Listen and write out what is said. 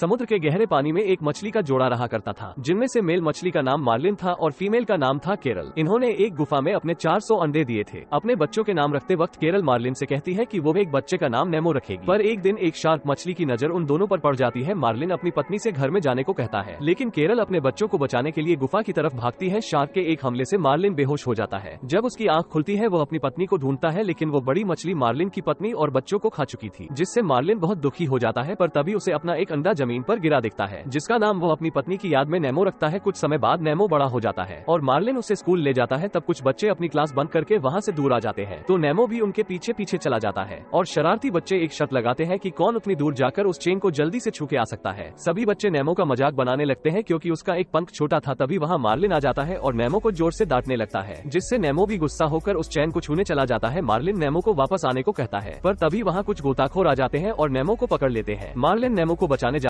समुद्र के गहरे पानी में एक मछली का जोड़ा रहा करता था जिनमें से मेल मछली का नाम मार्लिन था और फीमेल का नाम था केरल इन्होंने एक गुफा में अपने 400 अंडे दिए थे अपने बच्चों के नाम रखते वक्त केरल मार्लिन से कहती है कि वो एक बच्चे का नाम नेमो रखेगी पर एक दिन एक शार्क मछली की नजर उन दोनों पर पड़ जाती है मार्लिन अपनी पत्नी से घर में जाने को कहता है लेकिन केरल अपने बच्चों को बचाने के लिए गुफा की तरफ भागती है शार्क के एक हमले ऐसी मार्लिन बेहोश हो जाता है जब उसकी आँख खुलती है वो अपनी पत्नी को ढूंढता है लेकिन वो बड़ी मछली मार्लिन की पत्नी और बच्चों को खा चुकी थी जिससे मार्लिन बहुत दुखी हो जाता है पर तभी उसे अपना एक अंडा जमीन पर गिरा दिखता है जिसका नाम वो अपनी पत्नी की याद में नेमो रखता है कुछ समय बाद नेमो बड़ा हो जाता है और मार्लिन उसे स्कूल ले जाता है तब कुछ बच्चे अपनी क्लास बंद करके वहाँ ऐसी दूर आ जाते हैं तो नेमो भी उनके पीछे पीछे चला जाता है और शरारती बच्चे एक शर्त लगाते हैं की कौन उतनी दूर जाकर उस चेन को जल्दी ऐसी छू के आ सकता है सभी बच्चे नेमो का मजाक बनाने लगते हैं क्यूँकी उसका एक पंख छोटा था तभी वहाँ मार्लिन आ जाता है और नेमो को जोर ऐसी डांटने लगता है जिससे नेमो भी गुस्सा होकर उस चैन को छूने चला जाता है मार्लिन नेमो को वापस आने को कहता है पर तभी वहाँ कुछ गोताखोर आ जाते हैं और नेमो को पकड़ लेते हैं मार्लिन नेमो को बचाने